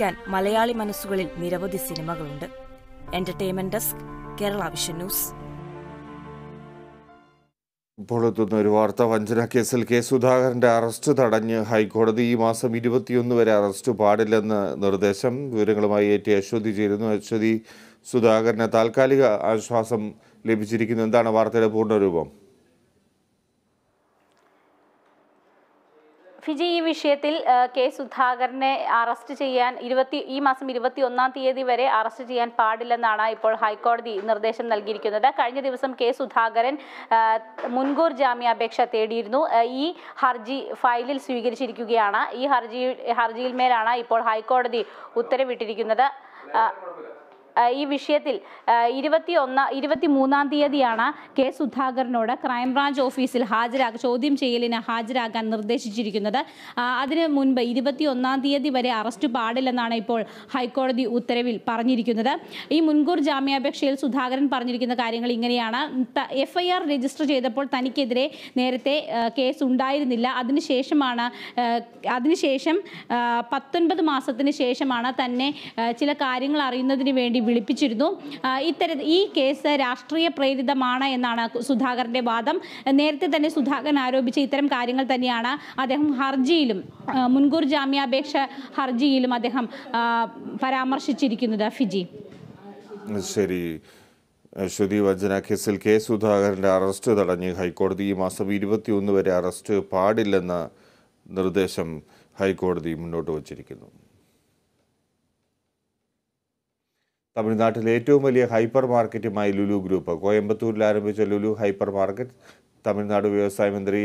ചിരിക്കാൻ മലയാളി മനസ്സുകളിൽ നിരവധി സിനിമകളുണ്ട് entertainment desk Kerala Vision News ഇപ്പോൾ എത്തുന്ന ഒരു വാർത്ത വഞ്ചന കേസിൽ കെ സുധാകരന്റെ അറസ്റ്റ് തടഞ്ഞ് ഹൈക്കോടതി ഈ മാസം ഇരുപത്തിയൊന്ന് വരെ അറസ്റ്റ് പാടില്ലെന്ന് നിർദ്ദേശം വിവരങ്ങളുമായി ഏറ്റി അശ്വതി ചേരുന്നു അശ്വതി സുധാകരന് താൽക്കാലിക ആശ്വാസം ലഭിച്ചിരിക്കുന്നു എന്താണ് വാർത്തയുടെ പൂർണ്ണരൂപം ഫിജി ഈ വിഷയത്തിൽ കെ സുധാകരനെ അറസ്റ്റ് ചെയ്യാൻ ഇരുപത്തി ഈ മാസം ഇരുപത്തി ഒന്നാം തീയതി വരെ അറസ്റ്റ് ചെയ്യാൻ പാടില്ലെന്നാണ് ഇപ്പോൾ ഹൈക്കോടതി നിർദ്ദേശം നൽകിയിരിക്കുന്നത് കഴിഞ്ഞ ദിവസം കെ സുധാകരൻ മുൻകൂർ ജാമ്യാപേക്ഷ തേടിയിരുന്നു ഈ ഹർജി ഫയലിൽ സ്വീകരിച്ചിരിക്കുകയാണ് ഈ ഹർജി ഹർജിയിൽ മേലാണ് ഇപ്പോൾ ഹൈക്കോടതി ഉത്തരവിട്ടിരിക്കുന്നത് ഈ വിഷയത്തിൽ ഇരുപത്തി ഒന്ന് ഇരുപത്തി മൂന്നാം തീയതിയാണ് കെ സുധാകരനോട് ക്രൈംബ്രാഞ്ച് ഓഫീസിൽ ഹാജരാക ചോദ്യം ചെയ്യലിന് ഹാജരാകാൻ നിർദ്ദേശിച്ചിരിക്കുന്നത് അതിന് മുൻപ് ഇരുപത്തി ഒന്നാം തീയതി വരെ അറസ്റ്റ് പാടില്ലെന്നാണ് ഇപ്പോൾ ഹൈക്കോടതി ഉത്തരവിൽ പറഞ്ഞിരിക്കുന്നത് ഈ മുൻകൂർ ജാമ്യാപേക്ഷയിൽ സുധാകരൻ പറഞ്ഞിരിക്കുന്ന കാര്യങ്ങൾ ഇങ്ങനെയാണ് എഫ് രജിസ്റ്റർ ചെയ്തപ്പോൾ തനിക്കെതിരെ നേരത്തെ കേസ് ഉണ്ടായിരുന്നില്ല അതിനുശേഷമാണ് അതിനുശേഷം പത്തൊൻപത് മാസത്തിന് ശേഷമാണ് തന്നെ ചില കാര്യങ്ങൾ അറിയുന്നതിന് വേണ്ടി വിളിപ്പിച്ചിരുന്നു ഇത്തര ഈ കേസ് രാഷ്ട്രീയ പ്രേരിതമാണ് എന്നാണ് സുധാകരന്റെ വാദം നേരത്തെ തന്നെ സുധാകരൻ ആരോപിച്ച ഇത്തരം കാര്യങ്ങൾ തന്നെയാണ് അദ്ദേഹം ഹർജിയിലും മുൻകൂർ ജാമ്യാപേക്ഷ ഹർജിയിലും അദ്ദേഹം പരാമർശിച്ചിരിക്കുന്നത് ഫിജി ശരി ശ്രുതി വഞ്ചന കേസിൽ കെ സുധാകരൻ്റെ അറസ്റ്റ് തടഞ്ഞ് ഹൈക്കോടതി ഈ മാസം ഇരുപത്തിയൊന്ന് വരെ അറസ്റ്റ് പാടില്ലെന്ന നിർദ്ദേശം ഹൈക്കോടതി മുന്നോട്ട് വച്ചിരിക്കുന്നു തമിഴ്നാട്ടിലെ ഏറ്റവും വലിയ ഹൈപ്പർ മാർക്കറ്റുമായി ലുലു ഗ്രൂപ്പ് കോയമ്പത്തൂരിൽ ആരംഭിച്ച ലുലു ഹൈപ്പർ മാർക്കറ്റ് തമിഴ്നാട് വ്യവസായ മന്ത്രി